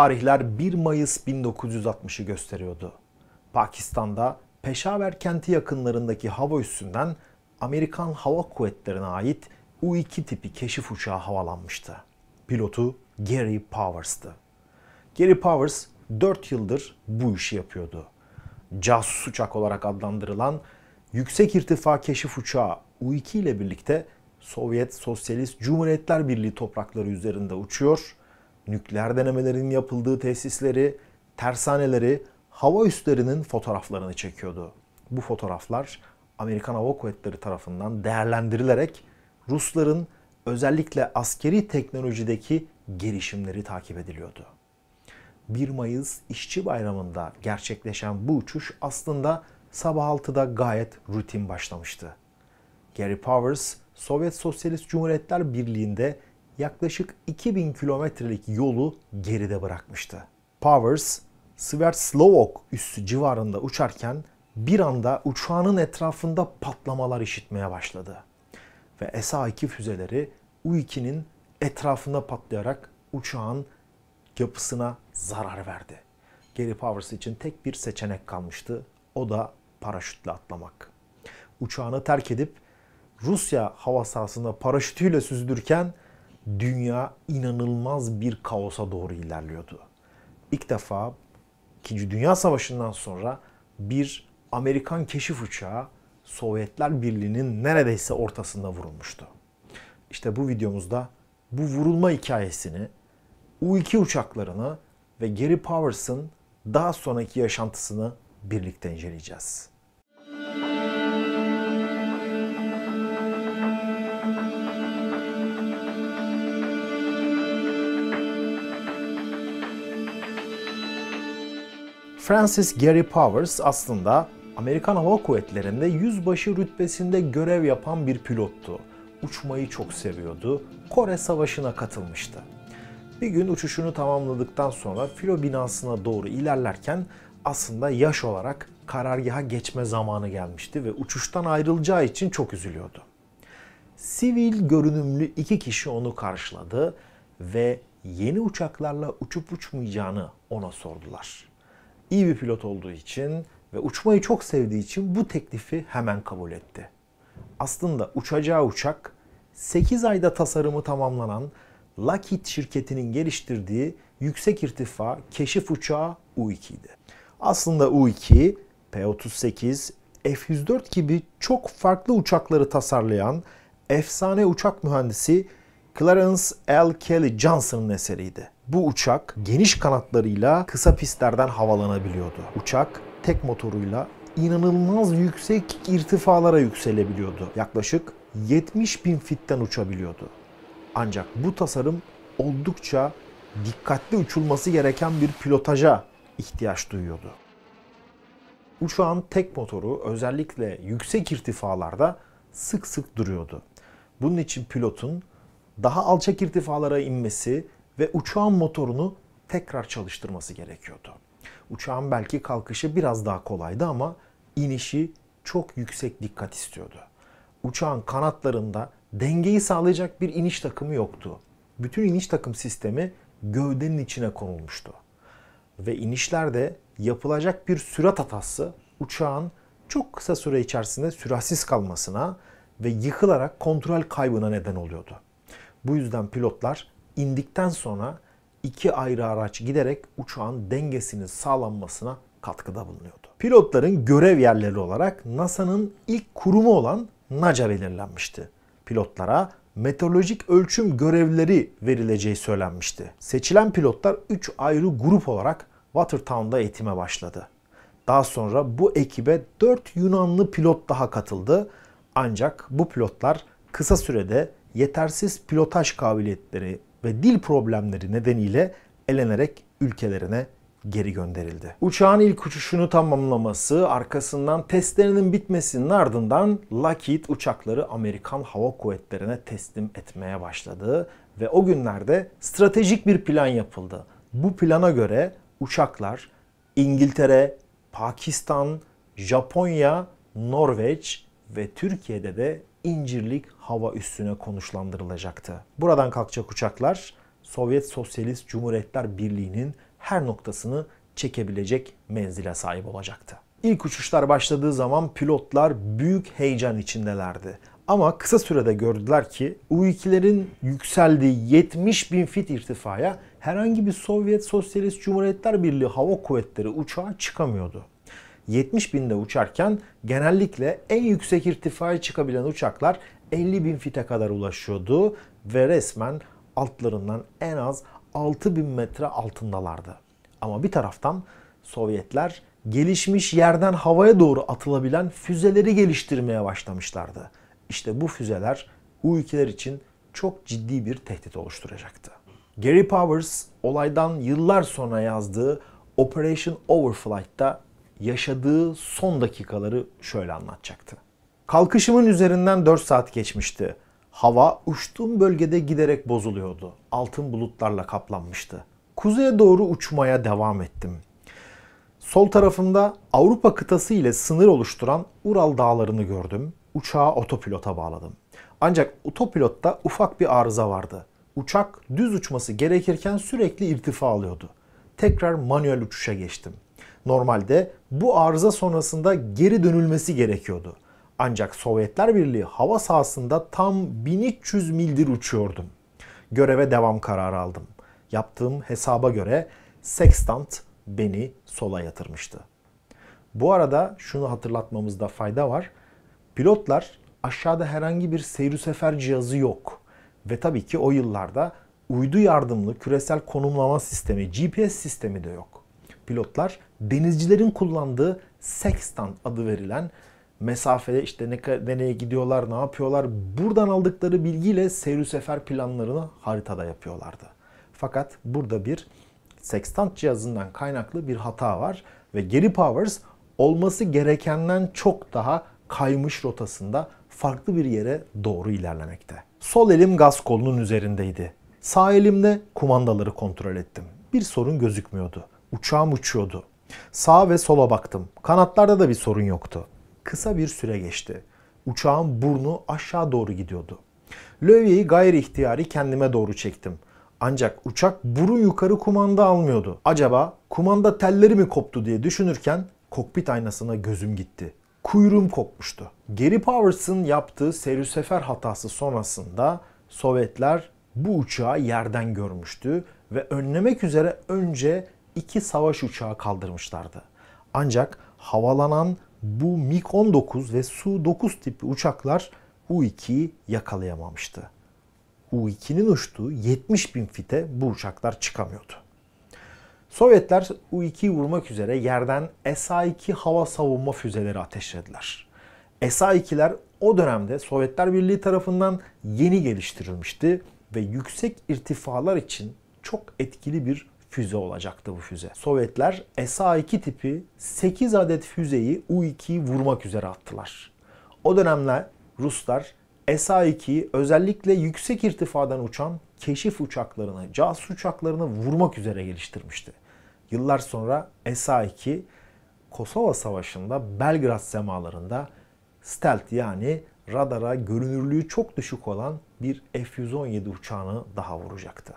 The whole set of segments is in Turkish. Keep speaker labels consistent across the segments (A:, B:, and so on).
A: Tarihler 1 Mayıs 1960'ı gösteriyordu. Pakistan'da Peşaver kenti yakınlarındaki hava üssünden Amerikan Hava Kuvvetleri'ne ait U-2 tipi keşif uçağı havalanmıştı. Pilotu Gary Powers'tı. Gary Powers 4 yıldır bu işi yapıyordu. Casus uçak olarak adlandırılan yüksek irtifa keşif uçağı U-2 ile birlikte Sovyet Sosyalist Cumhuriyetler Birliği toprakları üzerinde uçuyor nükleer denemelerin yapıldığı tesisleri, tersaneleri, hava üslerinin fotoğraflarını çekiyordu. Bu fotoğraflar Amerikan Hava Kuvvetleri tarafından değerlendirilerek Rusların özellikle askeri teknolojideki gelişimleri takip ediliyordu. 1 Mayıs İşçi Bayramı'nda gerçekleşen bu uçuş aslında sabah 6'da gayet rutin başlamıştı. Gary Powers, Sovyet Sosyalist Cumhuriyetler Birliği'nde yaklaşık 2000 kilometrelik yolu geride bırakmıştı. Powers, Sverdslovok üssü civarında uçarken bir anda uçağının etrafında patlamalar işitmeye başladı. Ve SA-2 füzeleri U-2'nin etrafında patlayarak uçağın yapısına zarar verdi. Gary Powers için tek bir seçenek kalmıştı. O da paraşütle atlamak. Uçağını terk edip Rusya hava sahasında paraşütüyle süzülürken dünya inanılmaz bir kaosa doğru ilerliyordu. İlk defa 2. Dünya Savaşı'ndan sonra bir Amerikan keşif uçağı Sovyetler Birliği'nin neredeyse ortasında vurulmuştu. İşte bu videomuzda bu vurulma hikayesini, U-2 uçaklarını ve Gary Powers'ın daha sonraki yaşantısını birlikte inceleyeceğiz. Francis Gary Powers aslında Amerikan Hava Kuvvetleri'nde yüzbaşı rütbesinde görev yapan bir pilottu. Uçmayı çok seviyordu. Kore Savaşı'na katılmıştı. Bir gün uçuşunu tamamladıktan sonra filo binasına doğru ilerlerken aslında yaş olarak karargaha geçme zamanı gelmişti ve uçuştan ayrılacağı için çok üzülüyordu. Sivil görünümlü iki kişi onu karşıladı ve yeni uçaklarla uçup uçmayacağını ona sordular iyi bir pilot olduğu için ve uçmayı çok sevdiği için bu teklifi hemen kabul etti. Aslında uçacağı uçak 8 ayda tasarımı tamamlanan Lockheed şirketinin geliştirdiği yüksek irtifa keşif uçağı U-2 idi. Aslında U-2, P-38, F-104 gibi çok farklı uçakları tasarlayan efsane uçak mühendisi Clarence L. Kelly Johnson'ın eseriydi. Bu uçak geniş kanatlarıyla kısa pistlerden havalanabiliyordu. Uçak tek motoruyla inanılmaz yüksek irtifalara yükselebiliyordu. Yaklaşık 70 bin fitten uçabiliyordu. Ancak bu tasarım oldukça dikkatli uçulması gereken bir pilotaja ihtiyaç duyuyordu. Uçağın tek motoru özellikle yüksek irtifalarda sık sık duruyordu. Bunun için pilotun daha alçak irtifalara inmesi ve uçağın motorunu tekrar çalıştırması gerekiyordu. Uçağın belki kalkışı biraz daha kolaydı ama inişi çok yüksek dikkat istiyordu. Uçağın kanatlarında dengeyi sağlayacak bir iniş takımı yoktu. Bütün iniş takım sistemi gövdenin içine konulmuştu. Ve inişlerde yapılacak bir sürat hatası uçağın çok kısa süre içerisinde süratsiz kalmasına ve yıkılarak kontrol kaybına neden oluyordu. Bu yüzden pilotlar indikten sonra iki ayrı araç giderek uçağın dengesinin sağlanmasına katkıda bulunuyordu. Pilotların görev yerleri olarak NASA'nın ilk kurumu olan NACA belirlenmişti. Pilotlara meteorolojik ölçüm görevleri verileceği söylenmişti. Seçilen pilotlar 3 ayrı grup olarak Watertown'da eğitime başladı. Daha sonra bu ekibe 4 Yunanlı pilot daha katıldı. Ancak bu pilotlar kısa sürede yetersiz pilotaj kabiliyetleri ve dil problemleri nedeniyle elenerek ülkelerine geri gönderildi. Uçağın ilk uçuşunu tamamlaması, arkasından testlerinin bitmesinin ardından Lockheed uçakları Amerikan Hava Kuvvetleri'ne teslim etmeye başladı ve o günlerde stratejik bir plan yapıldı. Bu plana göre uçaklar İngiltere, Pakistan, Japonya, Norveç ve Türkiye'de de İncirlik hava üstüne konuşlandırılacaktı. Buradan kalkacak uçaklar Sovyet Sosyalist Cumhuriyetler Birliği'nin her noktasını çekebilecek menzile sahip olacaktı. İlk uçuşlar başladığı zaman pilotlar büyük heyecan içindelerdi. Ama kısa sürede gördüler ki U-2'lerin yükseldiği 70 bin fit irtifaya herhangi bir Sovyet Sosyalist Cumhuriyetler Birliği Hava Kuvvetleri uçağı çıkamıyordu. 70 binde uçarken genellikle en yüksek irtifaya çıkabilen uçaklar 50 bin fite kadar ulaşıyordu ve resmen altlarından en az 6 bin metre altındalardı. Ama bir taraftan Sovyetler gelişmiş yerden havaya doğru atılabilen füzeleri geliştirmeye başlamışlardı. İşte bu füzeler bu ülkeler için çok ciddi bir tehdit oluşturacaktı. Gary Powers olaydan yıllar sonra yazdığı Operation Overflight'ta yaşadığı son dakikaları şöyle anlatacaktı. Kalkışımın üzerinden 4 saat geçmişti. Hava uçtuğum bölgede giderek bozuluyordu. Altın bulutlarla kaplanmıştı. Kuzeye doğru uçmaya devam ettim. Sol tarafımda Avrupa kıtası ile sınır oluşturan Ural dağlarını gördüm. Uçağı otopilota bağladım. Ancak otopilotta ufak bir arıza vardı. Uçak düz uçması gerekirken sürekli irtifa alıyordu. Tekrar manuel uçuşa geçtim. Normalde bu arıza sonrasında geri dönülmesi gerekiyordu. Ancak Sovyetler Birliği hava sahasında tam 1300 mildir uçuyordum. Göreve devam kararı aldım. Yaptığım hesaba göre sextant beni sola yatırmıştı. Bu arada şunu hatırlatmamızda fayda var. Pilotlar aşağıda herhangi bir seyri sefer cihazı yok. Ve tabii ki o yıllarda uydu yardımlı küresel konumlama sistemi, GPS sistemi de yok. Pilotlar denizcilerin kullandığı sextant adı verilen mesafede işte ne, nereye gidiyorlar, ne yapıyorlar. Buradan aldıkları bilgiyle seyir sefer planlarını haritada yapıyorlardı. Fakat burada bir sextant cihazından kaynaklı bir hata var ve Gary Powers olması gerekenden çok daha kaymış rotasında farklı bir yere doğru ilerlemekte. Sol elim gaz kolunun üzerindeydi. Sağ elimle kumandaları kontrol ettim. Bir sorun gözükmüyordu. Uçağım uçuyordu. Sağa ve sola baktım. Kanatlarda da bir sorun yoktu. Kısa bir süre geçti. Uçağın burnu aşağı doğru gidiyordu. Lövyeyi gayri ihtiyari kendime doğru çektim. Ancak uçak burun yukarı kumanda almıyordu. Acaba kumanda telleri mi koptu diye düşünürken kokpit aynasına gözüm gitti. Kuyruğum kopmuştu. Gary Powers'ın yaptığı seri sefer hatası sonrasında Sovyetler bu uçağı yerden görmüştü ve önlemek üzere önce iki savaş uçağı kaldırmışlardı. Ancak havalanan bu MiG-19 ve Su-9 tipi uçaklar U-2'yi yakalayamamıştı. U-2'nin uçtuğu 70 bin fite bu uçaklar çıkamıyordu. Sovyetler U-2'yi vurmak üzere yerden SA-2 hava savunma füzeleri ateşlediler. SA-2'ler o dönemde Sovyetler Birliği tarafından yeni geliştirilmişti ve yüksek irtifalar için çok etkili bir füze olacaktı bu füze. Sovyetler SA-2 tipi 8 adet füzeyi U-2'yi vurmak üzere attılar. O dönemler Ruslar SA-2'yi özellikle yüksek irtifadan uçan keşif uçaklarını, casus uçaklarını vurmak üzere geliştirmişti. Yıllar sonra SA-2 Kosova Savaşı'nda Belgrad semalarında stealth yani radara görünürlüğü çok düşük olan bir F-117 uçağını daha vuracaktı.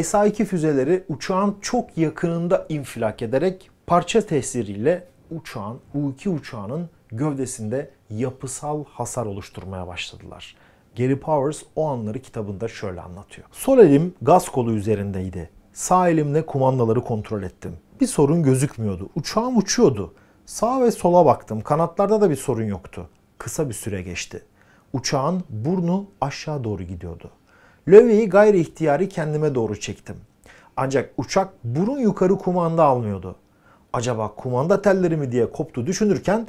A: SA-2 füzeleri uçağın çok yakınında infilak ederek parça tesiriyle uçağın, U-2 uçağının gövdesinde yapısal hasar oluşturmaya başladılar. Gary Powers o anları kitabında şöyle anlatıyor. Sol elim gaz kolu üzerindeydi. Sağ elimle kumandaları kontrol ettim. Bir sorun gözükmüyordu. Uçağım uçuyordu. Sağa ve sola baktım. Kanatlarda da bir sorun yoktu. Kısa bir süre geçti. Uçağın burnu aşağı doğru gidiyordu. Lövyeyi gayri ihtiyari kendime doğru çektim. Ancak uçak burun yukarı kumanda almıyordu. Acaba kumanda telleri mi diye koptu düşünürken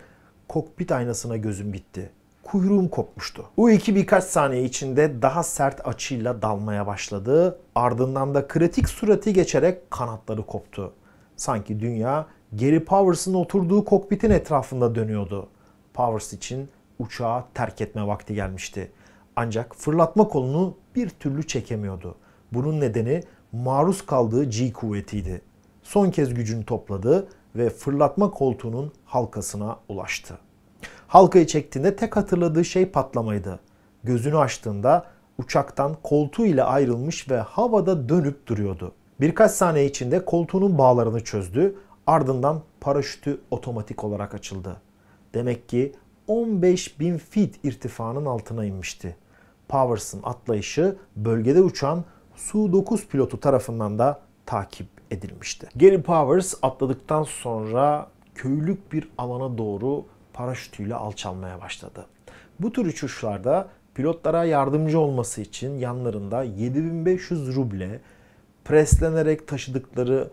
A: kokpit aynasına gözüm bitti. Kuyruğum kopmuştu. U2 birkaç saniye içinde daha sert açıyla dalmaya başladı. Ardından da kritik surati geçerek kanatları koptu. Sanki dünya Gary Powers'ın oturduğu kokpitin etrafında dönüyordu. Powers için uçağı terk etme vakti gelmişti. Ancak fırlatma kolunu bir türlü çekemiyordu. Bunun nedeni maruz kaldığı G kuvvetiydi. Son kez gücünü topladı ve fırlatma koltuğunun halkasına ulaştı. Halkayı çektiğinde tek hatırladığı şey patlamaydı. Gözünü açtığında uçaktan koltuğu ile ayrılmış ve havada dönüp duruyordu. Birkaç saniye içinde koltuğunun bağlarını çözdü, ardından paraşütü otomatik olarak açıldı. Demek ki 15 bin fit irtifanın altına inmişti. Powers'ın atlayışı bölgede uçan Su-9 pilotu tarafından da takip edilmişti. Gary Powers atladıktan sonra köylük bir alana doğru paraşütüyle alçalmaya başladı. Bu tür uçuşlarda pilotlara yardımcı olması için yanlarında 7500 ruble, preslenerek taşıdıkları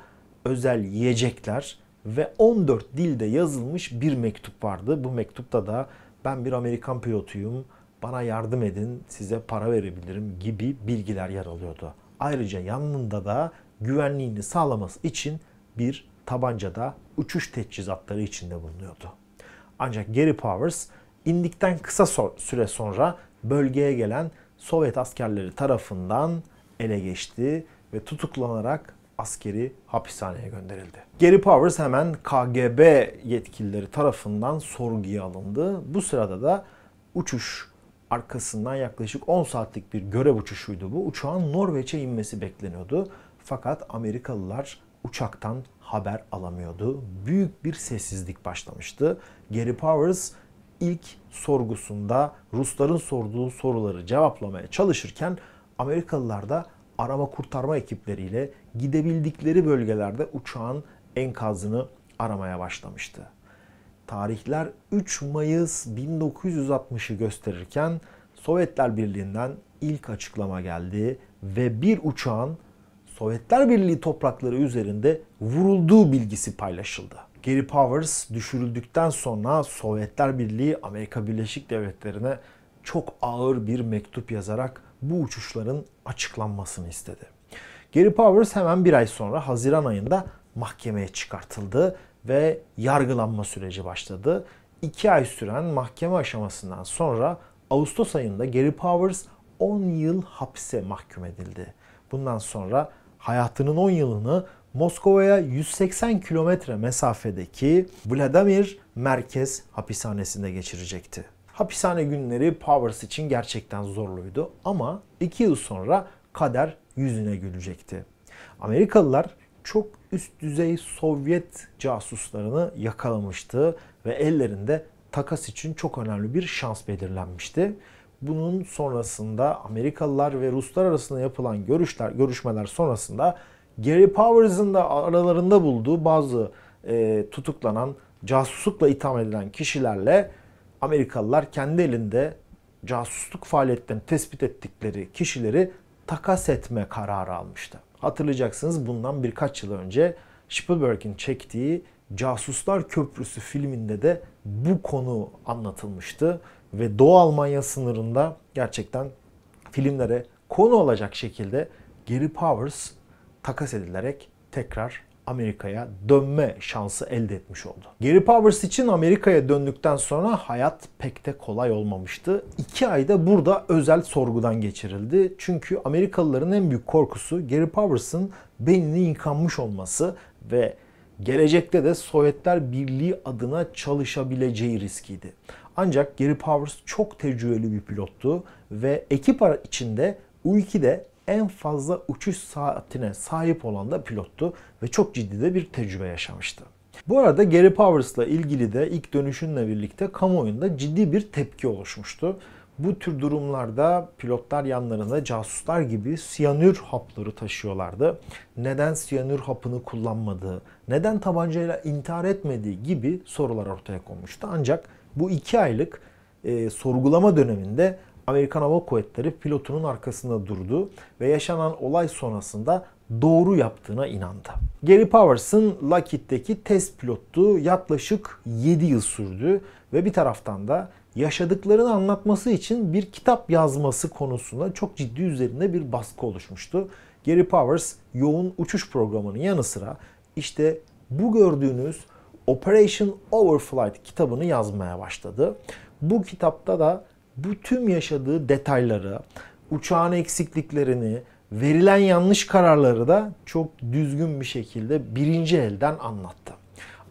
A: özel yiyecekler ve 14 dilde yazılmış bir mektup vardı. Bu mektupta da ben bir Amerikan pilotuyum, bana yardım edin, size para verebilirim gibi bilgiler yer alıyordu. Ayrıca yanında da güvenliğini sağlaması için bir tabanca da uçuş teçhizatları içinde bulunuyordu. Ancak Gary Powers indikten kısa süre sonra bölgeye gelen Sovyet askerleri tarafından ele geçti ve tutuklanarak askeri hapishaneye gönderildi. Gary Powers hemen KGB yetkilileri tarafından sorguya alındı. Bu sırada da uçuş arkasından yaklaşık 10 saatlik bir görev uçuşuydu bu. Uçağın Norveç'e inmesi bekleniyordu. Fakat Amerikalılar uçaktan haber alamıyordu. Büyük bir sessizlik başlamıştı. Gary Powers ilk sorgusunda Rusların sorduğu soruları cevaplamaya çalışırken Amerikalılar da arama kurtarma ekipleriyle gidebildikleri bölgelerde uçağın enkazını aramaya başlamıştı tarihler 3 Mayıs 1960'ı gösterirken Sovyetler Birliği'nden ilk açıklama geldi ve bir uçağın Sovyetler Birliği toprakları üzerinde vurulduğu bilgisi paylaşıldı. Gary Powers düşürüldükten sonra Sovyetler Birliği Amerika Birleşik Devletleri'ne çok ağır bir mektup yazarak bu uçuşların açıklanmasını istedi. Gary Powers hemen bir ay sonra Haziran ayında mahkemeye çıkartıldı ve yargılanma süreci başladı. 2 ay süren mahkeme aşamasından sonra Ağustos ayında Gary Powers 10 yıl hapse mahkum edildi. Bundan sonra hayatının 10 yılını Moskova'ya 180 kilometre mesafedeki Vladimir Merkez hapishanesinde geçirecekti. Hapishane günleri Powers için gerçekten zorluydu ama 2 yıl sonra kader yüzüne gülecekti. Amerikalılar çok üst düzey Sovyet casuslarını yakalamıştı ve ellerinde takas için çok önemli bir şans belirlenmişti. Bunun sonrasında Amerikalılar ve Ruslar arasında yapılan görüşler, görüşmeler sonrasında Gary Powers'ın da aralarında bulduğu bazı e, tutuklanan, casuslukla itham edilen kişilerle Amerikalılar kendi elinde casusluk faaliyetlerini tespit ettikleri kişileri takas etme kararı almıştı. Hatırlayacaksınız bundan birkaç yıl önce Spielberg'in çektiği Casuslar Köprüsü filminde de bu konu anlatılmıştı ve Doğu Almanya sınırında gerçekten filmlere konu olacak şekilde Gary Powers takas edilerek tekrar Amerika'ya dönme şansı elde etmiş oldu. Gary Powers için Amerika'ya döndükten sonra hayat pek de kolay olmamıştı. İki ayda burada özel sorgudan geçirildi. Çünkü Amerikalıların en büyük korkusu Gary Powers'ın beynini yıkanmış olması ve gelecekte de Sovyetler Birliği adına çalışabileceği riskiydi. Ancak Gary Powers çok tecrübeli bir pilottu ve ekip içinde U2'de en fazla uçuş saatine sahip olan da pilottu ve çok ciddi de bir tecrübe yaşamıştı. Bu arada Gary Powers'la ilgili de ilk dönüşünle birlikte kamuoyunda ciddi bir tepki oluşmuştu. Bu tür durumlarda pilotlar yanlarında casuslar gibi siyanür hapları taşıyorlardı. Neden siyanür hapını kullanmadığı, neden tabancayla intihar etmediği gibi sorular ortaya konmuştu. Ancak bu iki aylık e, sorgulama döneminde Amerikan Hava Kuvvetleri pilotunun arkasında durdu ve yaşanan olay sonrasında doğru yaptığına inandı. Gary Powers'ın Lockheed'deki test pilotluğu yaklaşık 7 yıl sürdü ve bir taraftan da yaşadıklarını anlatması için bir kitap yazması konusunda çok ciddi üzerinde bir baskı oluşmuştu. Gary Powers yoğun uçuş programının yanı sıra işte bu gördüğünüz Operation Overflight kitabını yazmaya başladı. Bu kitapta da bu tüm yaşadığı detayları, uçağın eksikliklerini, verilen yanlış kararları da çok düzgün bir şekilde birinci elden anlattı.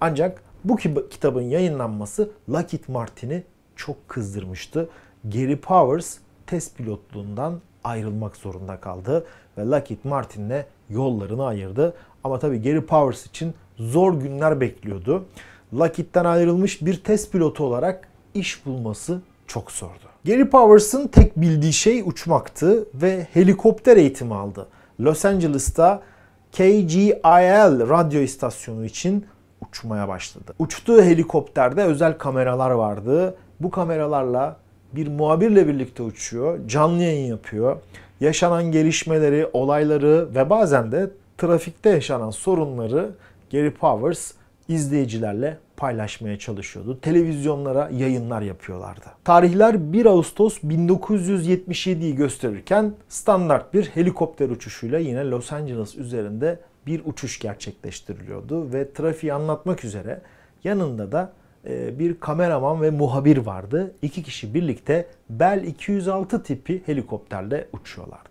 A: Ancak bu kitabın yayınlanması Lockheed Martin'i çok kızdırmıştı. Gary Powers test pilotluğundan ayrılmak zorunda kaldı ve Lockheed Martin'le yollarını ayırdı. Ama tabii Gary Powers için zor günler bekliyordu. Lockheed'den ayrılmış bir test pilotu olarak iş bulması çok zordu. Gary Powers'ın tek bildiği şey uçmaktı ve helikopter eğitimi aldı. Los Angeles'ta KGIL radyo istasyonu için uçmaya başladı. Uçtuğu helikopterde özel kameralar vardı. Bu kameralarla bir muhabirle birlikte uçuyor, canlı yayın yapıyor. Yaşanan gelişmeleri, olayları ve bazen de trafikte yaşanan sorunları Gary Powers izleyicilerle paylaşmaya çalışıyordu. Televizyonlara yayınlar yapıyorlardı. Tarihler 1 Ağustos 1977'yi gösterirken standart bir helikopter uçuşuyla yine Los Angeles üzerinde bir uçuş gerçekleştiriliyordu ve trafiği anlatmak üzere yanında da e, bir kameraman ve muhabir vardı. İki kişi birlikte Bell 206 tipi helikopterle uçuyorlardı.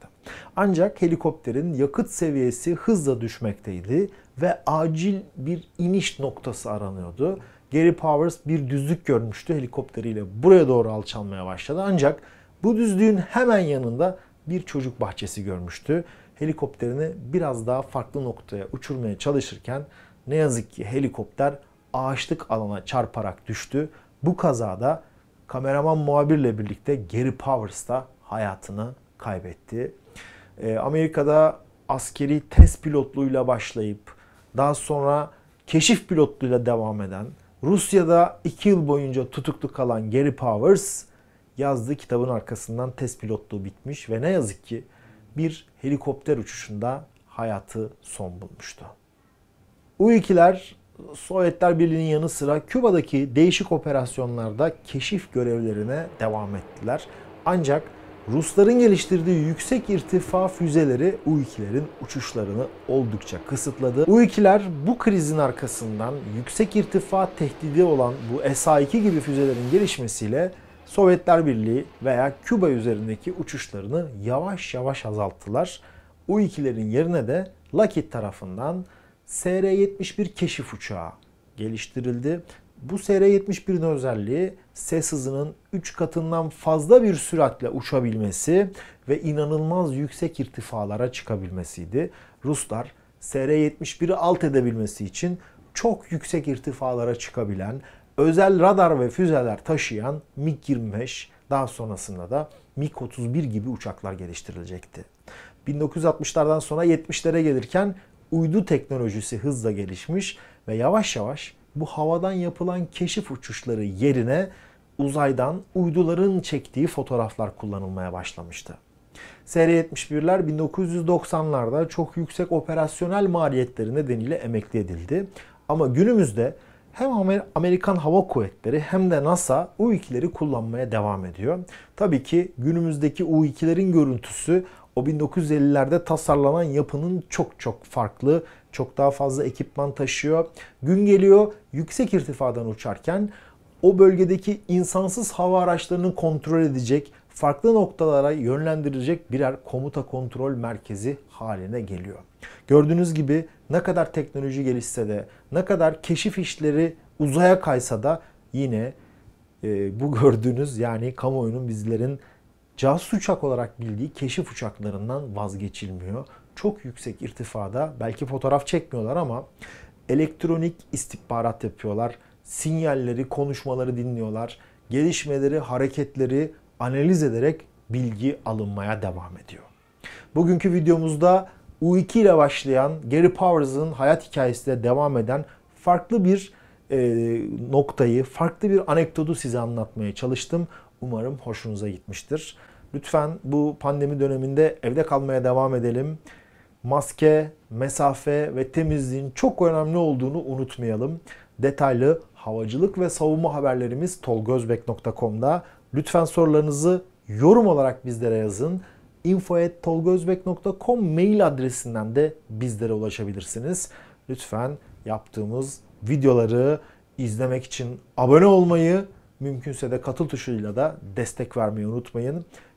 A: Ancak helikopterin yakıt seviyesi hızla düşmekteydi ve acil bir iniş noktası aranıyordu. Gary Powers bir düzlük görmüştü helikopteriyle buraya doğru alçalmaya başladı. Ancak bu düzlüğün hemen yanında bir çocuk bahçesi görmüştü. Helikopterini biraz daha farklı noktaya uçurmaya çalışırken ne yazık ki helikopter ağaçlık alana çarparak düştü. Bu kazada kameraman muhabirle birlikte Gary Powers da hayatını kaybetti. Ee, Amerika'da askeri test pilotluğuyla başlayıp daha sonra keşif pilotluğuyla devam eden, Rusya'da 2 yıl boyunca tutuklu kalan Gary Powers yazdığı kitabın arkasından test pilotluğu bitmiş ve ne yazık ki bir helikopter uçuşunda hayatı son bulmuştu. U-2'ler Sovyetler Birliği'nin yanı sıra Küba'daki değişik operasyonlarda keşif görevlerine devam ettiler. Ancak Rusların geliştirdiği yüksek irtifa füzeleri U-2'lerin uçuşlarını oldukça kısıtladı. U-2'ler bu krizin arkasından yüksek irtifa tehdidi olan bu SA-2 gibi füzelerin gelişmesiyle Sovyetler Birliği veya Küba üzerindeki uçuşlarını yavaş yavaş azalttılar. U-2'lerin yerine de Lockheed tarafından SR-71 keşif uçağı geliştirildi. Bu SR-71'in özelliği ses hızının 3 katından fazla bir süratle uçabilmesi ve inanılmaz yüksek irtifalara çıkabilmesiydi. Ruslar SR-71'i alt edebilmesi için çok yüksek irtifalara çıkabilen, özel radar ve füzeler taşıyan MiG-25 daha sonrasında da MiG-31 gibi uçaklar geliştirilecekti. 1960'lardan sonra 70'lere gelirken uydu teknolojisi hızla gelişmiş ve yavaş yavaş bu havadan yapılan keşif uçuşları yerine uzaydan uyduların çektiği fotoğraflar kullanılmaya başlamıştı. SR-71'ler 1990'larda çok yüksek operasyonel maliyetleri nedeniyle emekli edildi. Ama günümüzde hem Amerikan Hava Kuvvetleri hem de NASA U-2'leri kullanmaya devam ediyor. Tabii ki günümüzdeki U-2'lerin görüntüsü o 1950'lerde tasarlanan yapının çok çok farklı. Çok daha fazla ekipman taşıyor. Gün geliyor yüksek irtifadan uçarken o bölgedeki insansız hava araçlarını kontrol edecek, farklı noktalara yönlendirecek birer komuta kontrol merkezi haline geliyor. Gördüğünüz gibi ne kadar teknoloji gelişse de, ne kadar keşif işleri uzaya kaysa da yine e, bu gördüğünüz yani kamuoyunun bizlerin Casus uçak olarak bildiği keşif uçaklarından vazgeçilmiyor. Çok yüksek irtifada belki fotoğraf çekmiyorlar ama elektronik istihbarat yapıyorlar. Sinyalleri, konuşmaları dinliyorlar. Gelişmeleri, hareketleri analiz ederek bilgi alınmaya devam ediyor. Bugünkü videomuzda U2 ile başlayan Gary Powers'ın hayat hikayesiyle devam eden farklı bir e, noktayı, farklı bir anekdotu size anlatmaya çalıştım. Umarım hoşunuza gitmiştir. Lütfen bu pandemi döneminde evde kalmaya devam edelim. Maske, mesafe ve temizliğin çok önemli olduğunu unutmayalım. Detaylı havacılık ve savunma haberlerimiz tolgozbek.com'da. Lütfen sorularınızı yorum olarak bizlere yazın. info.tolgozbek.com mail adresinden de bizlere ulaşabilirsiniz. Lütfen yaptığımız videoları izlemek için abone olmayı, mümkünse de katıl tuşuyla da destek vermeyi unutmayın.